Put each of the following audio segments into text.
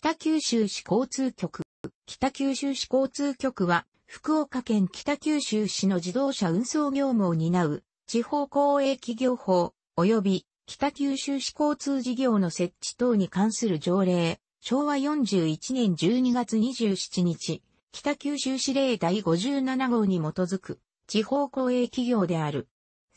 北九州市交通局。北九州市交通局は、福岡県北九州市の自動車運送業務を担う、地方公営企業法、及び北九州市交通事業の設置等に関する条例、昭和41年12月27日、北九州市令第57号に基づく地方公営企業である。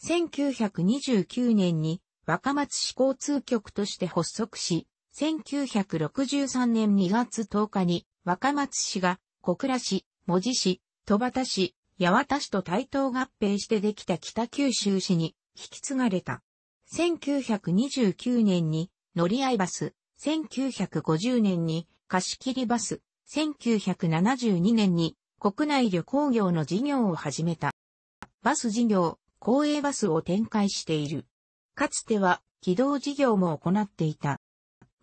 1929年に若松市交通局として発足し、1963年2月10日に若松市が小倉市、文字市、戸畑市、八幡市と対等合併してできた北九州市に引き継がれた。1929年に乗り合いバス、1950年に貸切バス、1972年に国内旅行業の事業を始めた。バス事業、公営バスを展開している。かつては軌道事業も行っていた。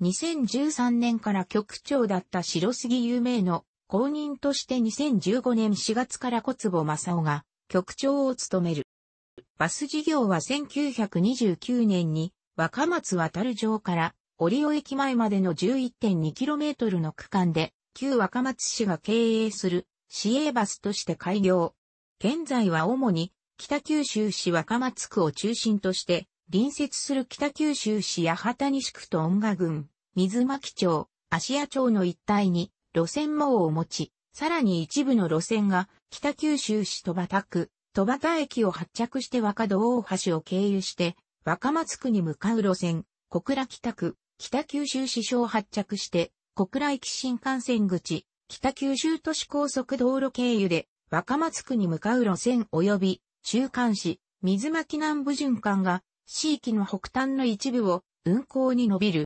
2013年から局長だった白杉有名の後任として2015年4月から小坪正夫が局長を務める。バス事業は1929年に若松渡る城から折尾駅前までの 11.2km の区間で旧若松市が経営する市営バスとして開業。現在は主に北九州市若松区を中心として隣接する北九州市八幡西区と音賀郡、水巻町、芦屋町の一帯に路線網を持ち、さらに一部の路線が北九州市戸端区、戸端駅を発着して若戸大橋を経由して、若松区に向かう路線、小倉北区、北九州市小発着して、小倉駅新幹線口、北九州都市高速道路経由で、若松区に向かう路線及び、中間市、水巻南部循環が、市域の北端の一部を運行に伸びる。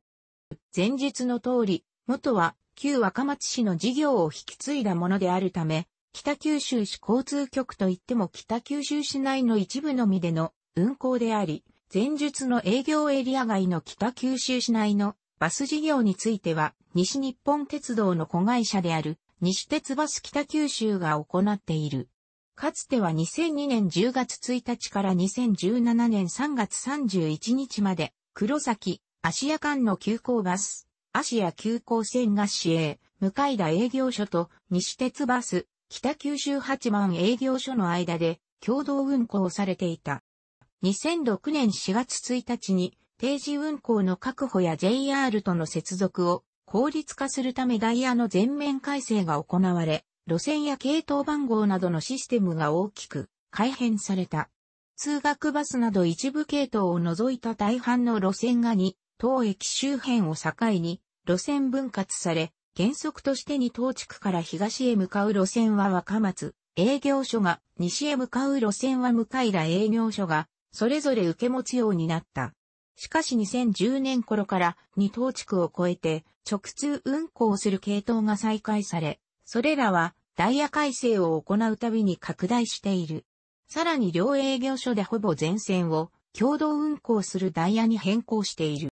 前述の通り、元は旧若松市の事業を引き継いだものであるため、北九州市交通局といっても北九州市内の一部のみでの運行であり、前述の営業エリア外の北九州市内のバス事業については、西日本鉄道の子会社である、西鉄バス北九州が行っている。かつては2002年10月1日から2017年3月31日まで、黒崎、アシア間の急行バス、アシア急行線が市営、向田営業所と西鉄バス、北九州八幡営業所の間で共同運行されていた。2006年4月1日に定時運行の確保や JR との接続を効率化するためダイヤの全面改正が行われ、路線や系統番号などのシステムが大きく改変された。通学バスなど一部系統を除いた大半の路線が2当駅周辺を境に路線分割され、原則として二島地区から東へ向かう路線は若松、営業所が、西へ向かう路線は向平営業所が、それぞれ受け持つようになった。しかし2010年頃から二島地区を越えて直通運行する系統が再開され、それらはダイヤ改正を行うたびに拡大している。さらに両営業所でほぼ全線を共同運行するダイヤに変更している。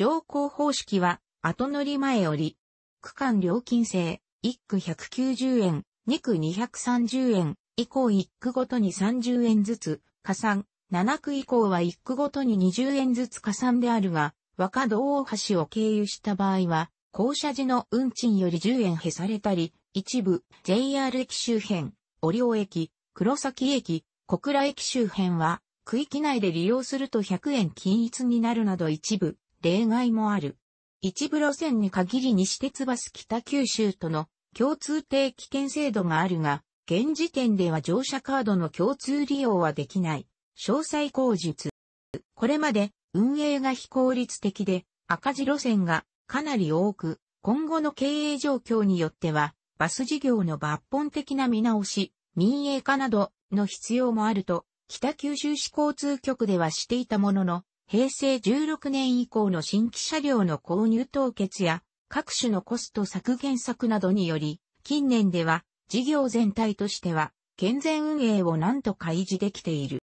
乗降方式は、後乗り前より、区間料金制、1区190円、2区230円、以降1区ごとに30円ずつ、加算、7区以降は1区ごとに20円ずつ加算であるが、若道大橋を経由した場合は、降車時の運賃より10円減されたり、一部、JR 駅周辺、折両駅、黒崎駅、小倉駅周辺は、区域内で利用すると100円均一になるなど一部、例外もある。一部路線に限り西鉄バス北九州との共通定期券制度があるが、現時点では乗車カードの共通利用はできない。詳細口述。これまで運営が非効率的で赤字路線がかなり多く、今後の経営状況によっては、バス事業の抜本的な見直し、民営化などの必要もあると、北九州市交通局ではしていたものの、平成16年以降の新規車両の購入凍結や各種のコスト削減策などにより、近年では事業全体としては健全運営をなんと開示できている。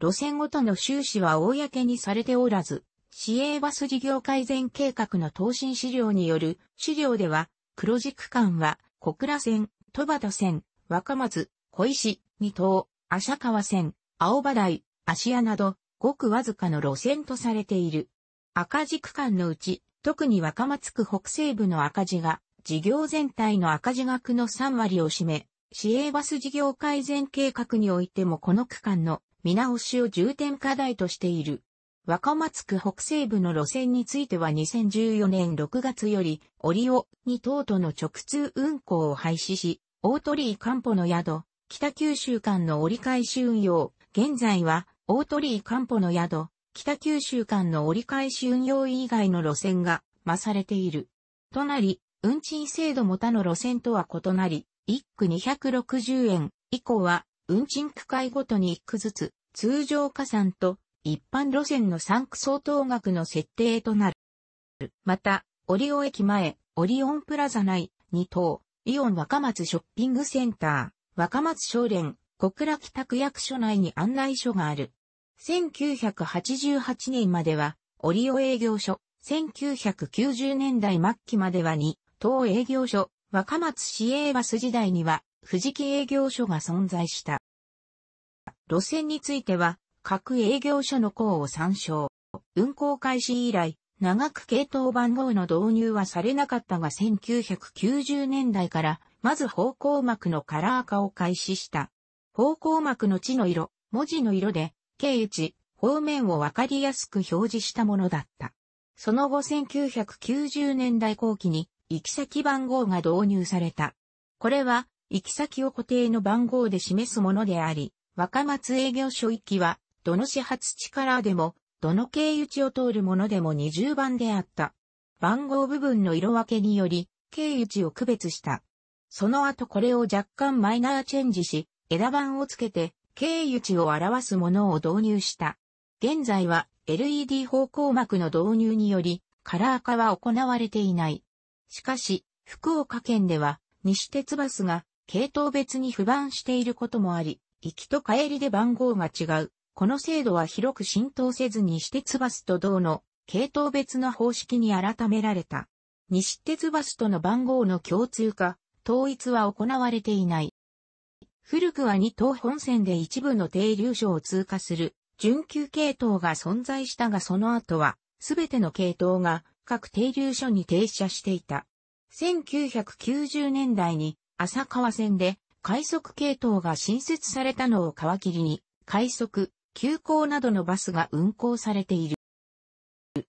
路線ごとの収支は公にされておらず、市営バス事業改善計画の答申資料による資料では、黒字区間は小倉線、戸端線、若松、小石、二島、浅川線、青葉台、芦屋など、ごくわずかの路線とされている。赤字区間のうち、特に若松区北西部の赤字が、事業全体の赤字額の3割を占め、市営バス事業改善計画においてもこの区間の見直しを重点課題としている。若松区北西部の路線については2014年6月より、折尾に等との直通運行を廃止し、大鳥居かんぽの宿、北九州間の折り返し運用、現在は大鳥居かんぽの宿、北九州間の折り返し運用以外の路線が、増されている。となり、運賃制度も他の路線とは異なり、1区260円以降は、運賃区会ごとに1区ずつ、通常加算と一般路線の3区相当額の設定となる。また、オリオ駅前、オリオンプラザ内、2等、イオン若松ショッピングセンター、若松商連、小倉北区役所内に案内所がある。1988年までは、オリオ営業所、1990年代末期までは2、当営業所、若松市営バス時代には、藤木営業所が存在した。路線については、各営業所の項を参照。運行開始以来、長く系統番号の導入はされなかったが1990年代から、まず方向幕のカラー化を開始した。方向膜の地の色、文字の色で、計1方面をわかりやすく表示したものだった。その後1990年代後期に行き先番号が導入された。これは行き先を固定の番号で示すものであり、若松営業所行きはどの始発地からでも、どの経由地を通るものでも20番であった。番号部分の色分けにより、経由地を区別した。その後これを若干マイナーチェンジし、枝番をつけて、経由値を表すものを導入した。現在は LED 方向膜の導入により、カラー化は行われていない。しかし、福岡県では、西鉄バスが、系統別に不番していることもあり、行きと帰りで番号が違う。この制度は広く浸透せず西鉄バスと同の系統別の方式に改められた。西鉄バスとの番号の共通化、統一は行われていない。古くは2等本線で一部の停留所を通過する、準急系統が存在したがその後は、すべての系統が各停留所に停車していた。1990年代に浅川線で快速系統が新設されたのを皮切りに、快速、急行などのバスが運行されている。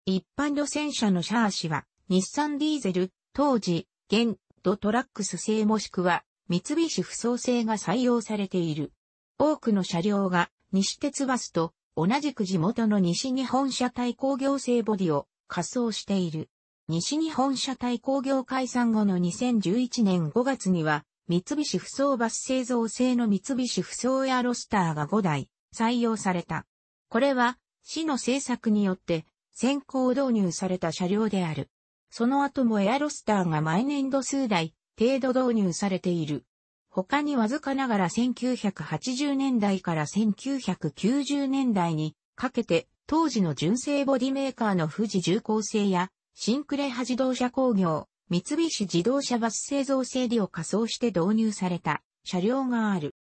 一般路線車のシャーシは、日産ディーゼル、当時、現、ドトラックス製もしくは、三菱不創製が採用されている。多くの車両が西鉄バスと同じく地元の西日本車体工業製ボディを仮装している。西日本車体工業解散後の2011年5月には、三菱不走バス製造製の三菱不走エアロスターが5台採用された。これは、市の政策によって先行導入された車両である。その後もエアロスターが毎年度数台程度導入されている。他にわずかながら1980年代から1990年代にかけて当時の純正ボディメーカーの富士重工製やシンクレハ自動車工業、三菱自動車バス製造整理を仮想して導入された車両がある。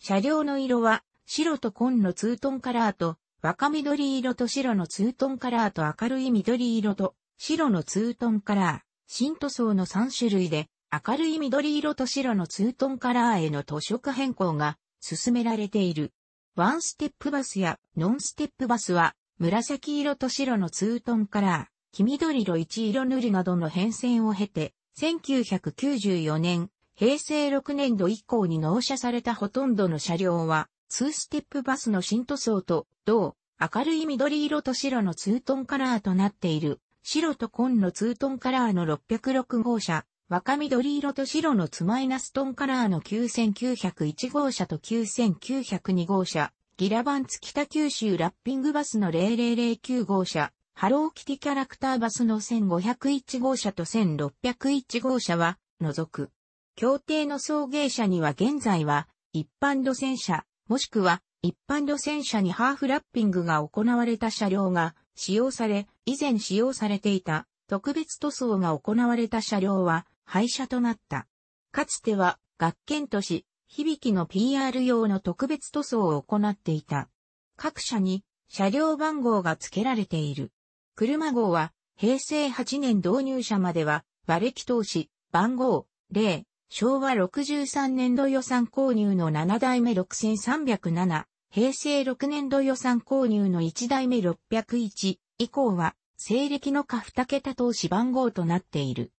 車両の色は白と紺のツートンカラーと若緑色と白のツートンカラーと明るい緑色と白のツートンカラー、新塗装の3種類で明るい緑色と白のツートンカラーへの塗色変更が進められている。ワンステップバスやノンステップバスは紫色と白のツートンカラー、黄緑色一色塗りなどの変遷を経て、1994年、平成6年度以降に納車されたほとんどの車両は、ツーステップバスの新塗装と同、明るい緑色と白のツートンカラーとなっている、白と紺のツートンカラーの606号車、若緑色と白のツマイナストンカラーの9901号車と9902号車、ギラバンツ北九州ラッピングバスの0009号車、ハローキティキャラクターバスの1501号車と1601号車は、除く。協定の送迎車には現在は、一般路線車、もしくは、一般路線車にハーフラッピングが行われた車両が使用され、以前使用されていた特別塗装が行われた車両は廃車となった。かつては、学研都市、響きの PR 用の特別塗装を行っていた。各社に車両番号が付けられている。車号は、平成8年導入者までは、馬歴投資、番号、0、昭和63年度予算購入の7代目6307、平成6年度予算購入の1代目601以降は、西暦の下2桁投資番号となっている。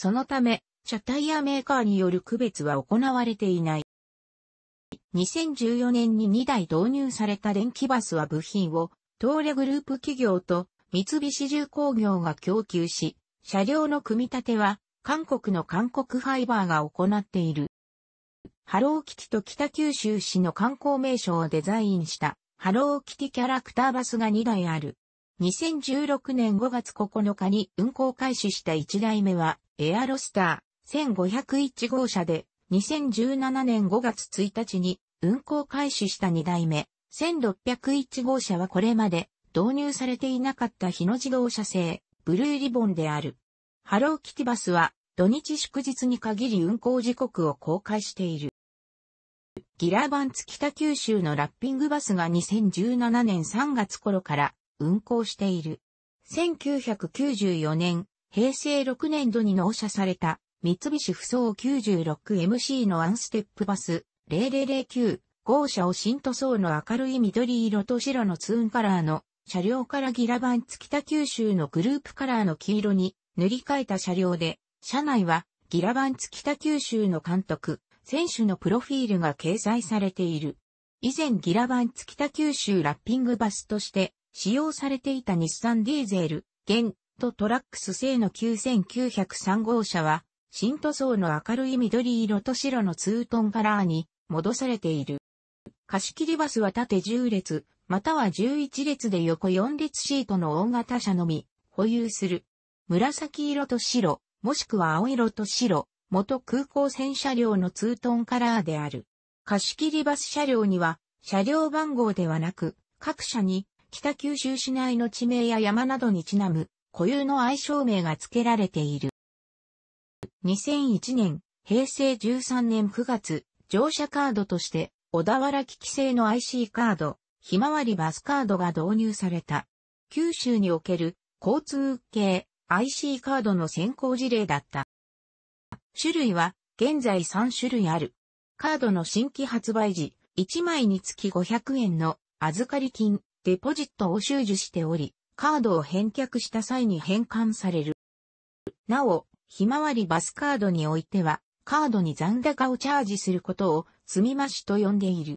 そのため、車体やメーカーによる区別は行われていない。2014年に2台導入された電気バスは部品を、東レグループ企業と三菱重工業が供給し、車両の組み立ては、韓国の韓国ファイバーが行っている。ハローキティと北九州市の観光名所をデザインしたハローキティキャラクターバスが2台ある。2016年5月9日に運行開始した1台目はエアロスター1501号車で2017年5月1日に運行開始した2代目1601号車はこれまで導入されていなかった日野自動車製ブルーリボンである。ハローキティバスは土日祝日に限り運行時刻を公開している。ギラバンツ北九州のラッピングバスが2017年3月頃から運行している。1994年平成6年度に納車された、三菱不走 96MC のワンステップバス0009号車を新塗装の明るい緑色と白のツーンカラーの車両からギラン。付北九州のグループカラーの黄色に塗り替えた車両で、車内はギラン。付北九州の監督、選手のプロフィールが掲載されている。以前ギラバンツ北九州ラッピングバスとして使用されていた日産ディーゼル、現トトラックス製の9903号車は、新塗装の明るい緑色と白のツートンカラーに戻されている。貸切バスは縦10列、または11列で横4列シートの大型車のみ、保有する。紫色と白、もしくは青色と白、元空港線車両のツートンカラーである。貸切バス車両には、車両番号ではなく、各社に、北九州市内の地名や山などにちなむ、固有の愛称名が付けられている。2001年、平成13年9月、乗車カードとして、小田原機器製の IC カード、ひまわりバスカードが導入された。九州における交通系 IC カードの先行事例だった。種類は現在3種類ある。カードの新規発売時、1枚につき500円の預かり金、デポジットを収受しており、カードを返却した際に返還される。なお、ひまわりバスカードにおいては、カードに残高をチャージすることを積み増しと呼んでいる。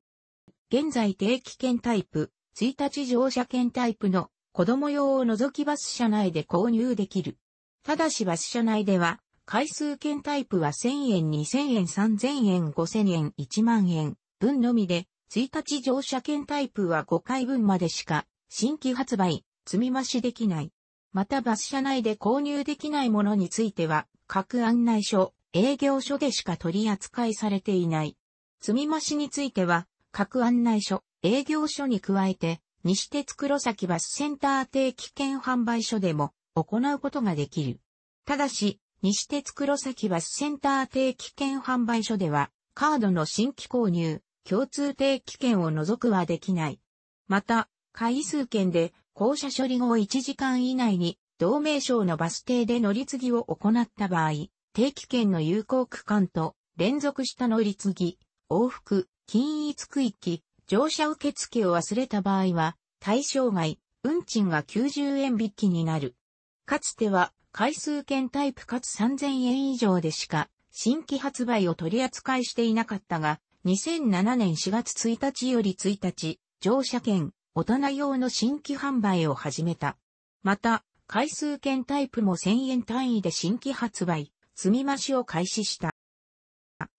現在定期券タイプ、1日乗車券タイプの子供用を除きバス車内で購入できる。ただしバス車内では、回数券タイプは1000円、2000円、3000円、5000円、1万円分のみで、1日乗車券タイプは5回分までしか新規発売、積み増しできない。またバス車内で購入できないものについては、各案内所、営業所でしか取り扱いされていない。積み増しについては、各案内所、営業所に加えて、西鉄黒崎バスセンター定期券販売所でも行うことができる。ただし、西鉄黒崎バスセンター定期券販売所では、カードの新規購入、共通定期券を除くはできない。また、回数券で降車処理後1時間以内に同名省のバス停で乗り継ぎを行った場合、定期券の有効区間と連続した乗り継ぎ、往復、均一区域、乗車受付を忘れた場合は、対象外、運賃が90円引きになる。かつては、回数券タイプかつ3000円以上でしか、新規発売を取り扱いしていなかったが、2007年4月1日より1日、乗車券、大人用の新規販売を始めた。また、回数券タイプも1000円単位で新規発売、積み増しを開始した。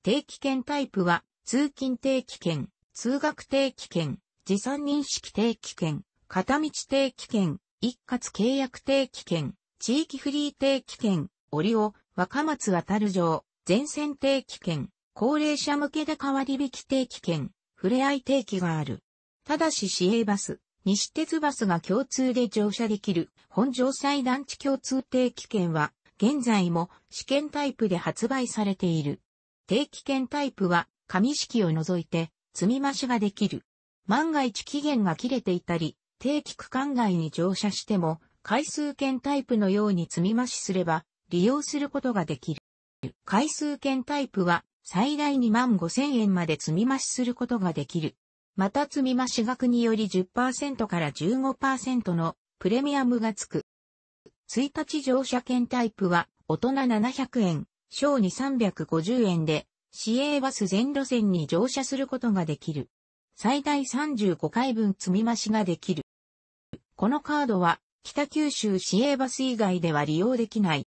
定期券タイプは、通勤定期券、通学定期券、持参認識定期券、片道定期券、一括契約定期券、地域フリー定期券、折尾、若松渡る城、全線定期券、高齢者向けで代わり引き定期券、ふれあい定期がある。ただし市営バス、西鉄バスが共通で乗車できる本城西団地共通定期券は現在も試験タイプで発売されている。定期券タイプは紙式を除いて積み増しができる。万が一期限が切れていたり、定期区間外に乗車しても回数券タイプのように積み増しすれば利用することができる。回数券タイプは最大2万5千円まで積み増しすることができる。また積み増し額により10%から15%のプレミアムがつく。1日乗車券タイプは大人700円、小に350円で、市営バス全路線に乗車することができる。最大35回分積み増しができる。このカードは北九州市営バス以外では利用できない。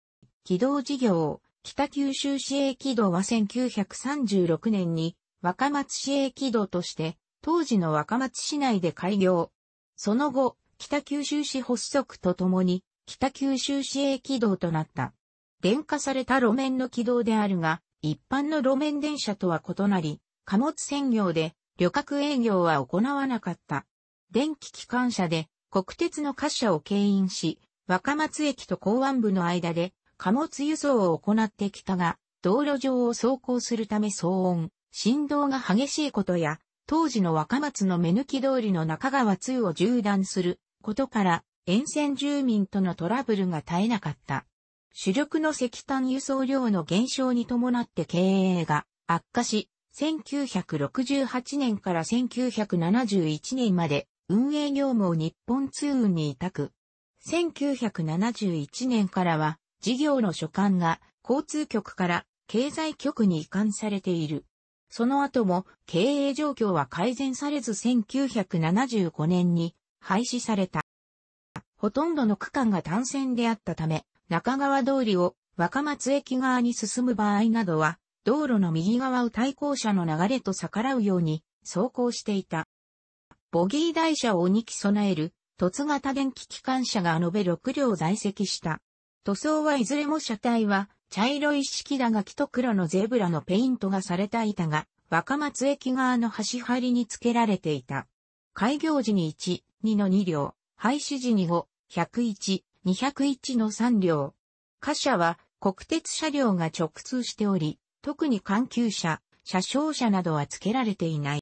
軌道事業、北九州市営軌道は1936年に若松市営軌道として当時の若松市内で開業。その後、北九州市発足とともに、北九州市営軌道となった。電化された路面の軌道であるが、一般の路面電車とは異なり、貨物専業で旅客営業は行わなかった。電気機関車で国鉄の貨車を経引し、若松駅と港湾部の間で貨物輸送を行ってきたが、道路上を走行するため騒音、振動が激しいことや、当時の若松の目抜き通りの中川通を縦断することから、沿線住民とのトラブルが絶えなかった。主力の石炭輸送量の減少に伴って経営が悪化し、1968年から1971年まで運営業務を日本通運に委託。1971年からは事業の所管が交通局から経済局に移管されている。その後も経営状況は改善されず1975年に廃止された。ほとんどの区間が単線であったため、中川通りを若松駅側に進む場合などは、道路の右側を対向車の流れと逆らうように走行していた。ボギー台車を2機備える、突型電気機関車が延べ6両在籍した。塗装はいずれも車体は茶色い式だが、木と黒のゼブラのペイントがされた板が、若松駅側の端張りに付けられていた。開業時に1、2の2両、廃止時に5、101、201の3両。貨車は国鉄車両が直通しており、特に環急車、車掌車などは付けられていない。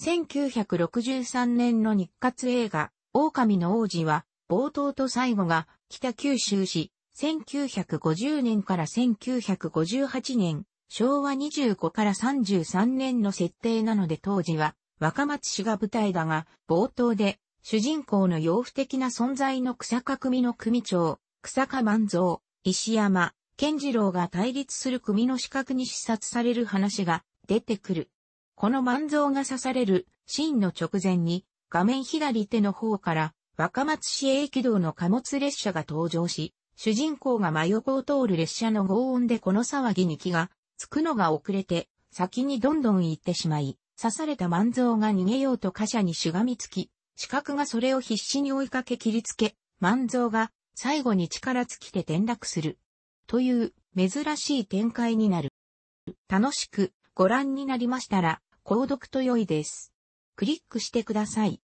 1963年の日活映画、狼の王子は、冒頭と最後が北九州市1950年から1958年、昭和25から33年の設定なので当時は若松市が舞台だが、冒頭で主人公の養父的な存在の草加組の組長、草加万蔵、石山、健次郎が対立する組の資格に視察される話が出てくる。この万蔵が刺されるシーンの直前に画面左手の方から若松市営軌道の貨物列車が登場し、主人公が真横を通る列車の轟音でこの騒ぎに気がつくのが遅れて、先にどんどん行ってしまい、刺された万蔵が逃げようと貨車にしがみつき、四角がそれを必死に追いかけ切りつけ、万蔵が最後に力尽きて転落する。という珍しい展開になる。楽しくご覧になりましたら、購読と良いです。クリックしてください。